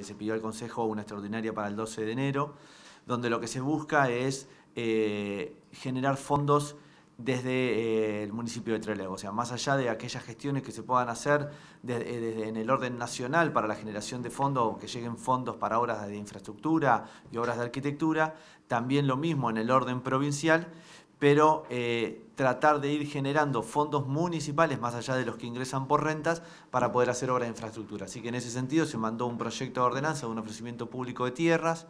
Se pidió al Consejo una extraordinaria para el 12 de enero, donde lo que se busca es eh, generar fondos desde eh, el municipio de Trelew, o sea, más allá de aquellas gestiones que se puedan hacer eh, en el orden nacional para la generación de fondos, que lleguen fondos para obras de infraestructura y obras de arquitectura, también lo mismo en el orden provincial, pero eh, tratar de ir generando fondos municipales más allá de los que ingresan por rentas para poder hacer obras de infraestructura. Así que en ese sentido se mandó un proyecto de ordenanza de un ofrecimiento público de tierras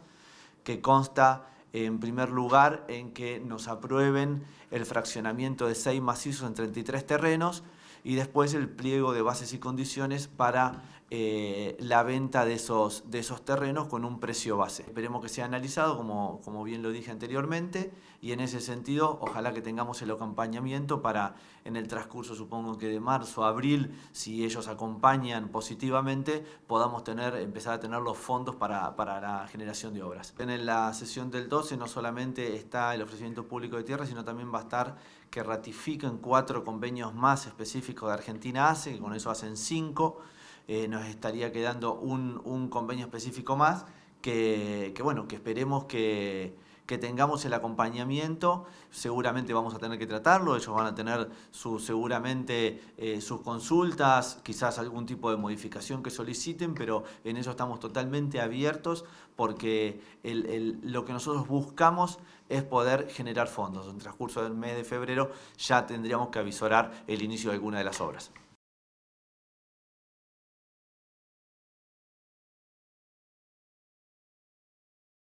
que consta en primer lugar en que nos aprueben el fraccionamiento de seis macizos en 33 terrenos y después el pliego de bases y condiciones para eh, la venta de esos, de esos terrenos con un precio base. Esperemos que sea analizado, como, bien lo dije anteriormente, y en ese sentido, ojalá que tengamos el acompañamiento para, en el transcurso, supongo que de marzo a abril, si ellos acompañan positivamente, podamos tener, empezar a tener los fondos para, la generación de obras. En la sesión del 12 no solamente está el ofrecimiento público de tierras, sino también va a estar que ratifiquen cuatro convenios más específicos de Argentina hace, que con eso hacen cinco. Eh, nos estaría quedando un, convenio específico más que, bueno, que esperemos que, tengamos el acompañamiento, seguramente vamos a tener que tratarlo, ellos van a tener su, seguramente eh, sus consultas, quizás algún tipo de modificación que soliciten, pero en eso estamos totalmente abiertos porque lo que nosotros buscamos es poder generar fondos. En transcurso del mes de febrero ya tendríamos que avisorar el inicio de alguna de las obras.